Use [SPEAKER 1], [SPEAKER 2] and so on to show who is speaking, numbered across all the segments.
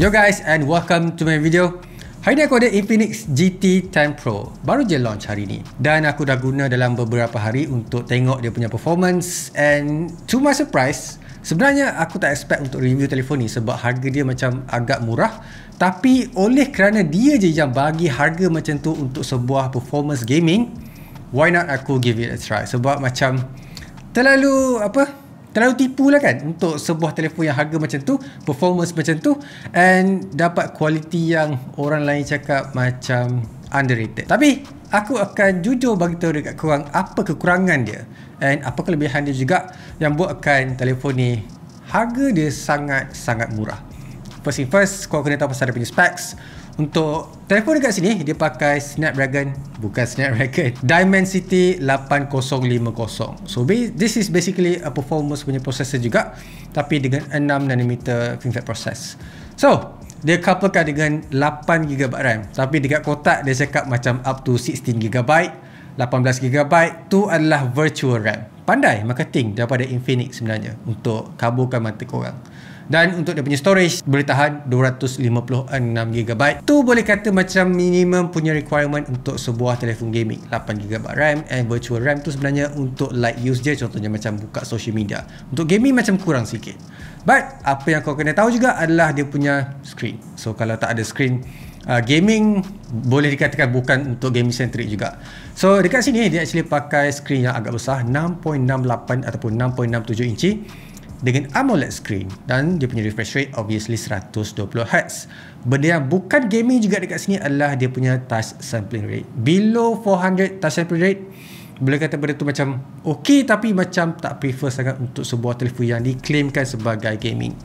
[SPEAKER 1] Yo guys and welcome to my video. Hari ni aku ada Infinix GT 10 Pro. Baru je launch hari ni. Dan aku dah guna dalam beberapa hari untuk tengok dia punya performance. And to my surprise, sebenarnya aku tak expect untuk review telefon ni sebab harga dia macam agak murah. Tapi oleh kerana dia je yang bagi harga macam tu untuk sebuah performance gaming, why not aku give it a try? Sebab macam terlalu apa terlalu tipu lah kan untuk sebuah telefon yang harga macam tu performance macam tu and dapat kualiti yang orang lain cakap macam underrated tapi aku akan jujur bagi tahu dekat korang apa kekurangan dia and apa kelebihan dia juga yang buatkan telefon ni harga dia sangat-sangat murah first thing first korang kena tahu pasal dia punya specs untuk telefon dekat sini dia pakai Snapdragon bukan Snapdragon Dimensity 8050. So this is basically a performance punya processor juga tapi dengan 6 nanometer FinFET process. So dia couplekan dengan 8 GB RAM tapi dekat kotak dia cakap macam up to 16 GB 18 GB tu adalah virtual RAM. Pandai marketing daripada Infinix sebenarnya untuk kaburkan mata orang dan untuk dia punya storage boleh tahan 256GB tu boleh kata macam minimum punya requirement untuk sebuah telefon gaming 8GB RAM and virtual RAM tu sebenarnya untuk light use je contohnya macam buka social media untuk gaming macam kurang sikit but apa yang kau kena tahu juga adalah dia punya screen so kalau tak ada screen uh, gaming boleh dikatakan bukan untuk gaming centric juga so dekat sini dia actually pakai screen yang agak besar 6.68 ataupun 6.67 inci dengan AMOLED screen dan dia punya refresh rate obviously 120Hz. Benda yang bukan gaming juga dekat sini adalah dia punya touch sampling rate. Below 400 touch sampling rate, boleh kata benda tu macam okey tapi macam tak prefer sangat untuk sebuah telefon yang diklaimkan sebagai gaming.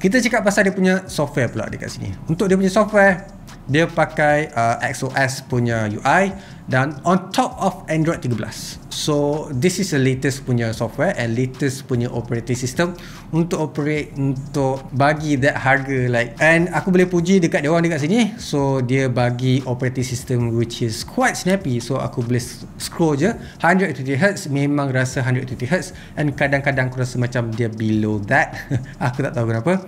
[SPEAKER 1] Kita cakap pasal dia punya software pula dekat sini. Untuk dia punya software, dia pakai uh, XOS punya UI dan on top of Android 13. So this is the latest punya software and latest punya operating system untuk operate untuk bagi that harga like and aku boleh puji dekat dia orang dekat sini. So dia bagi operating system which is quite snappy. So aku boleh scroll je 120Hz memang rasa 120Hz and kadang-kadang aku rasa macam dia below that. aku tak tahu kenapa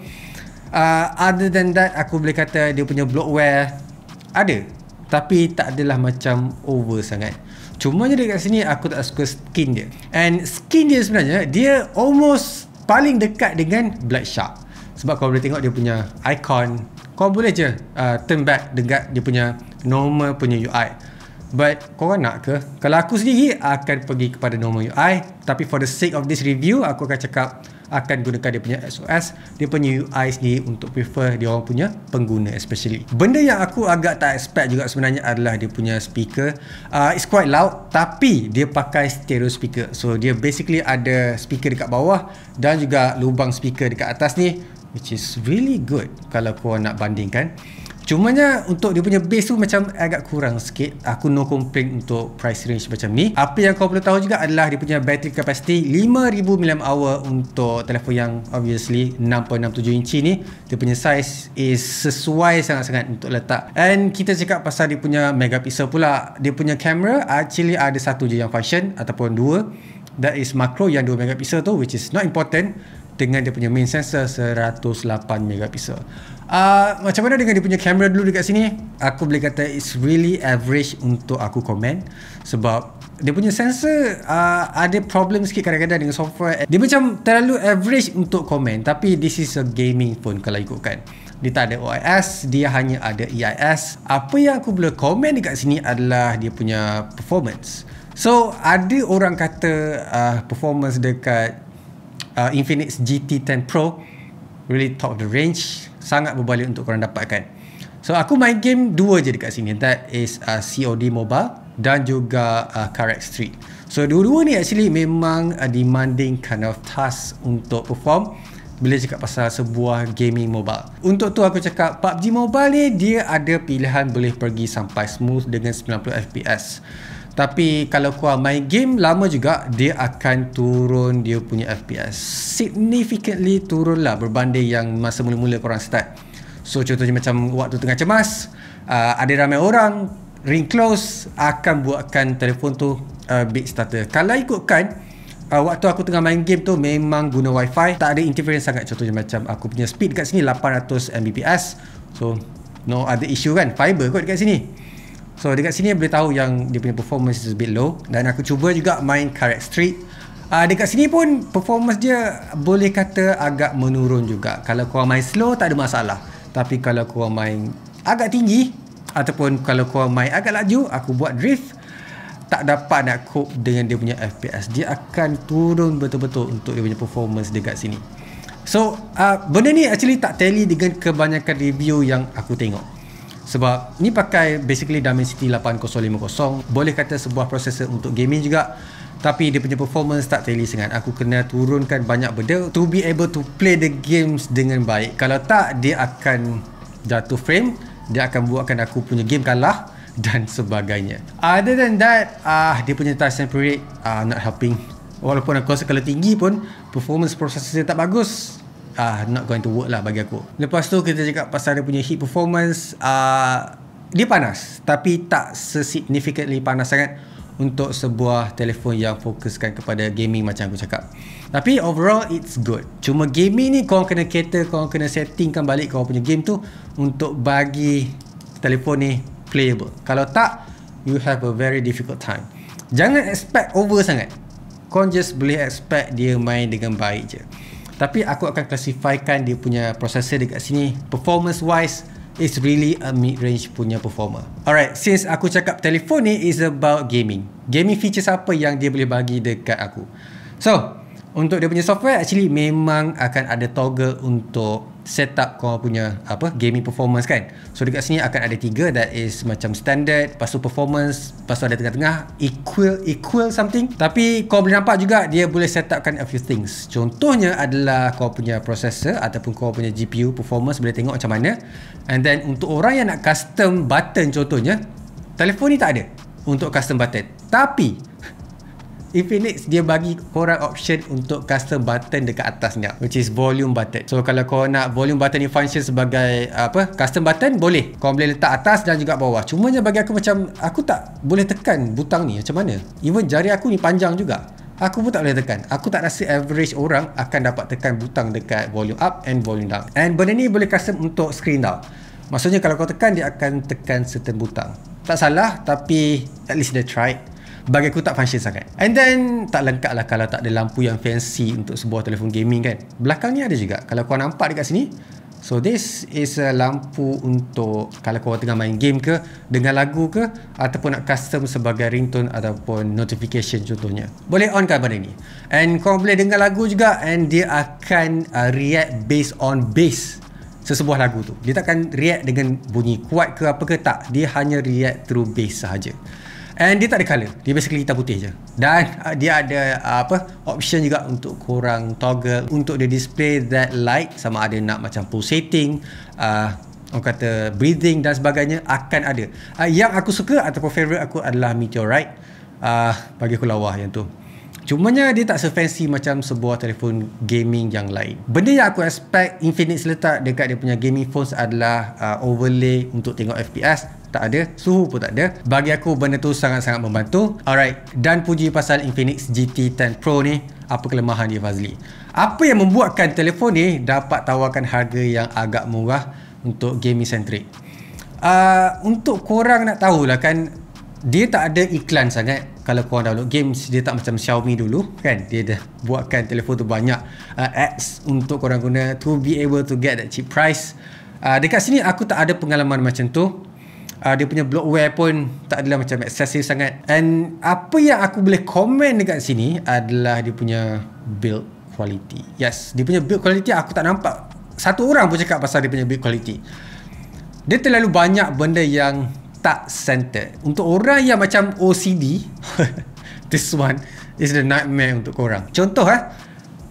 [SPEAKER 1] uh, other than that aku boleh kata dia punya blockware. ada tapi tak adalah macam over sangat cuma je dekat sini aku tak suka skin dia and skin dia sebenarnya dia almost paling dekat dengan Black Shark sebab kau boleh tengok dia punya icon kau boleh je uh, turn back dekat dia punya normal punya UI But korang nak ke? Kalau aku sendiri akan pergi kepada normal UI Tapi for the sake of this review aku akan cakap akan gunakan dia punya SOS dia punya UI sendiri untuk prefer dia orang punya pengguna especially benda yang aku agak tak expect juga sebenarnya adalah dia punya speaker uh, it's quite loud tapi dia pakai stereo speaker so dia basically ada speaker dekat bawah dan juga lubang speaker dekat atas ni which is really good kalau korang nak bandingkan Cumanya untuk dia punya base tu macam agak kurang sikit. Aku no complain untuk price range macam ni. Apa yang kau perlu tahu juga adalah dia punya battery capacity 5000 mAh untuk telefon yang obviously 6.67 inci ni. Dia punya size is sesuai sangat-sangat untuk letak. And kita cakap pasal dia punya megapixel pula. Dia punya camera actually ada satu je yang function ataupun dua. That is macro yang 2 megapixel tu which is not important dengan dia punya main sensor 108 megapixel. Uh, macam mana dengan dia punya kamera dulu dekat sini? Aku boleh kata it's really average untuk aku komen sebab dia punya sensor uh, ada problem sikit kadang-kadang dengan software. Dia macam terlalu average untuk komen tapi this is a gaming phone kalau ikutkan. Dia tak ada OIS, dia hanya ada EIS. Apa yang aku boleh komen dekat sini adalah dia punya performance. So, ada orang kata uh, performance dekat uh, Infinix GT10 Pro really top of the range sangat berbaloi untuk korang dapatkan so aku main game dua je dekat sini that is uh, COD Mobile dan juga uh, Carax 3 so dua-dua ni actually memang uh, demanding kind of task untuk perform bila cakap pasal sebuah gaming mobile. Untuk tu aku cakap PUBG Mobile ni dia ada pilihan boleh pergi sampai smooth dengan 90 fps. Tapi kalau kau main game lama juga dia akan turun dia punya fps. Significantly turun lah berbanding yang masa mula-mula korang start. So contohnya macam waktu tengah cemas, uh, ada ramai orang, ring close akan buatkan telefon tu uh, big starter. Kalau ikutkan Uh, waktu aku tengah main game tu memang guna wifi tak ada interference sangat contohnya macam aku punya speed kat sini 800 Mbps so no other issue kan fiber kot dekat sini so dekat sini boleh tahu yang dia punya performance is a bit low dan aku cuba juga main Karak Street uh, dekat sini pun performance dia boleh kata agak menurun juga kalau kau main slow tak ada masalah tapi kalau kau main agak tinggi ataupun kalau kau main agak laju aku buat drift tak dapat nak cope dengan dia punya FPS dia akan turun betul-betul untuk dia punya performance dekat sini so uh, benda ni actually tak tally dengan kebanyakan review yang aku tengok sebab ni pakai basically Dimensity 8050 boleh kata sebuah processor untuk gaming juga tapi dia punya performance tak tally sangat aku kena turunkan banyak benda to be able to play the games dengan baik kalau tak dia akan jatuh frame dia akan buatkan aku punya game kalah dan sebagainya other than that uh, dia punya task and period uh, not helping walaupun aku rasa kalau tinggi pun performance processor dia tak bagus uh, not going to work lah bagi aku lepas tu kita cakap pasal dia punya heat performance uh, dia panas tapi tak sesignificantly panas sangat untuk sebuah telefon yang fokuskan kepada gaming macam aku cakap tapi overall it's good cuma gaming ni korang kena cater korang kena settingkan balik korang punya game tu untuk bagi telefon ni playable. Kalau tak, you have a very difficult time. Jangan expect over sangat. Kau just boleh expect dia main dengan baik je. Tapi aku akan klasifikan dia punya processor dekat sini. Performance wise, it's really a mid-range punya performer. Alright, since aku cakap telefon ni is about gaming. Gaming features apa yang dia boleh bagi dekat aku? So, untuk dia punya software actually memang akan ada toggle untuk setup kau punya apa gaming performance kan so dekat sini akan ada tiga that is macam standard pasal performance pasal ada tengah-tengah equal equal something tapi kau boleh nampak juga dia boleh setupkan a few things contohnya adalah kau punya processor ataupun kau punya GPU performance boleh tengok macam mana and then untuk orang yang nak custom button contohnya telefon ni tak ada untuk custom button tapi Infinix dia bagi korang option untuk custom button dekat atasnya which is volume button. So kalau kau nak volume button ni function sebagai uh, apa custom button boleh. Kau boleh letak atas dan juga bawah. Cuma nya bagi aku macam aku tak boleh tekan butang ni macam mana? Even jari aku ni panjang juga. Aku pun tak boleh tekan. Aku tak rasa average orang akan dapat tekan butang dekat volume up and volume down. And benda ni boleh custom untuk screen down. Maksudnya kalau kau tekan dia akan tekan certain butang. Tak salah tapi at least dia try bagi aku tak function sangat and then tak lengkap lah kalau tak ada lampu yang fancy untuk sebuah telefon gaming kan belakang ni ada juga kalau kau nampak dekat sini so this is a lampu untuk kalau kau tengah main game ke dengar lagu ke ataupun nak custom sebagai ringtone ataupun notification contohnya boleh on kan benda ni and kau boleh dengar lagu juga and dia akan uh, react based on bass sesebuah lagu tu dia takkan react dengan bunyi kuat ke apa ke tak dia hanya react through bass sahaja And dia tak ada colour Dia basically hitam putih je Dan uh, dia ada uh, apa Option juga untuk korang toggle Untuk dia display that light Sama ada nak macam pulsating uh, Orang kata breathing dan sebagainya Akan ada uh, Yang aku suka ataupun favourite aku adalah meteorite uh, Bagi aku lawa yang tu Cumanya dia tak se macam sebuah telefon gaming yang lain Benda yang aku expect Infinix letak dekat dia punya gaming phones adalah uh, Overlay untuk tengok FPS tak ada suhu pun tak ada bagi aku benda tu sangat-sangat membantu alright dan puji pasal Infinix GT 10 Pro ni apa kelemahan dia Fazli apa yang membuatkan telefon ni dapat tawarkan harga yang agak murah untuk gaming centric uh, untuk korang nak tahulah kan dia tak ada iklan sangat kalau korang download games dia tak macam Xiaomi dulu kan dia dah buatkan telefon tu banyak uh, apps untuk korang guna to be able to get that cheap price uh, dekat sini aku tak ada pengalaman macam tu uh, dia punya bloatware pun tak adalah macam excessive sangat and apa yang aku boleh komen dekat sini adalah dia punya build quality yes dia punya build quality aku tak nampak satu orang pun cakap pasal dia punya build quality dia terlalu banyak benda yang tak center untuk orang yang macam OCD this one is the nightmare untuk korang contoh eh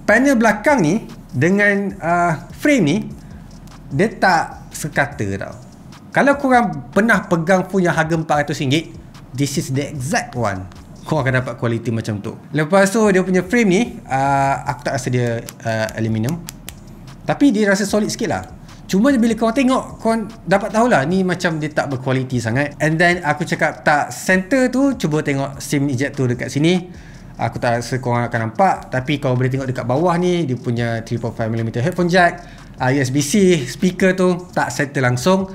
[SPEAKER 1] panel belakang ni dengan uh, frame ni dia tak sekata tau kalau korang pernah pegang phone yang harga RM400 This is the exact one kau akan dapat kualiti macam tu Lepas tu dia punya frame ni uh, Aku tak rasa dia uh, aluminium Tapi dia rasa solid sikit lah Cuma bila kau tengok Kau dapat tahulah Ni macam dia tak berkualiti sangat And then aku cakap tak Center tu Cuba tengok SIM eject tu dekat sini Aku tak rasa korang akan nampak Tapi kau boleh tengok dekat bawah ni Dia punya 3.5mm headphone jack uh, ah, USB-C Speaker tu Tak center langsung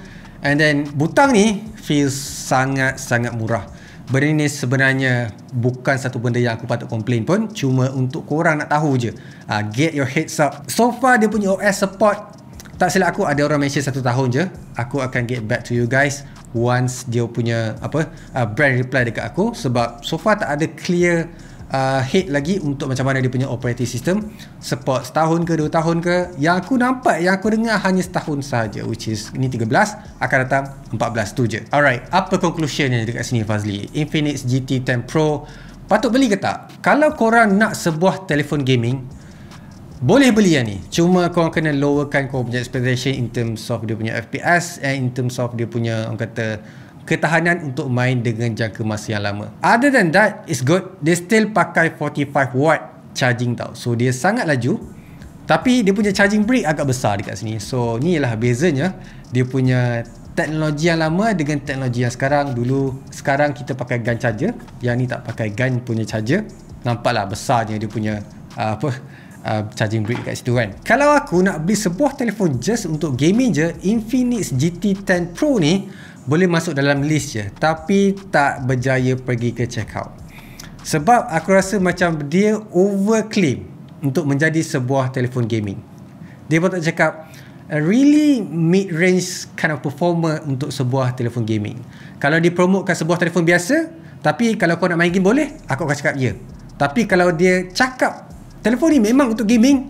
[SPEAKER 1] And then butang ni feel sangat-sangat murah. Benda ni sebenarnya bukan satu benda yang aku patut komplain pun. Cuma untuk korang nak tahu je. Uh, get your heads up. So far dia punya OS support. Tak silap aku ada orang mention satu tahun je. Aku akan get back to you guys once dia punya apa uh, brand reply dekat aku. Sebab so far tak ada clear uh, head lagi untuk macam mana dia punya operating system support setahun ke dua tahun ke yang aku nampak yang aku dengar hanya setahun saja which is ni 13 akan datang 14 tu je alright apa yang dekat sini Fazli Infinix GT10 Pro patut beli ke tak? kalau korang nak sebuah telefon gaming boleh beli yang ni cuma korang kena lowerkan korang punya expectation in terms of dia punya FPS and in terms of dia punya orang kata ketahanan untuk main dengan jangka masa yang lama. Other than that, it's good. They still pakai 45 watt charging tau. So, dia sangat laju. Tapi, dia punya charging brick agak besar dekat sini. So, ni ialah bezanya. Dia punya teknologi yang lama dengan teknologi yang sekarang. Dulu, sekarang kita pakai gun charger. Yang ni tak pakai gun punya charger. Nampaklah besarnya dia punya uh, apa uh, charging brick dekat situ kan. Kalau aku nak beli sebuah telefon just untuk gaming je, Infinix GT10 Pro ni boleh masuk dalam list je tapi tak berjaya pergi ke check out sebab aku rasa macam dia over claim untuk menjadi sebuah telefon gaming dia pun tak cakap a really mid range kind of performer untuk sebuah telefon gaming kalau dia promotekan sebuah telefon biasa tapi kalau kau nak main game boleh aku akan cakap ya tapi kalau dia cakap telefon ni memang untuk gaming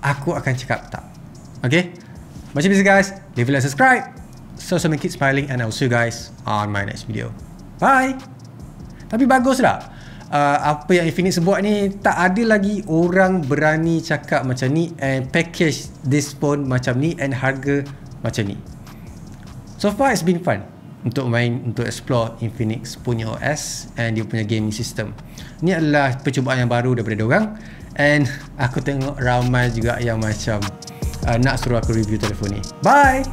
[SPEAKER 1] aku akan cakap tak okay macam biasa guys leave like subscribe So, so make it smiling and I'll see you guys on my next video. Bye! Tapi bagus tak? Uh, apa yang Infinix sebuat ni tak ada lagi orang berani cakap macam ni and package this phone macam ni and harga macam ni so far it's been fun untuk main untuk explore Infinix punya OS and dia punya gaming system ni adalah percubaan yang baru daripada diorang and aku tengok ramai juga yang macam uh, nak suruh aku review telefon ni bye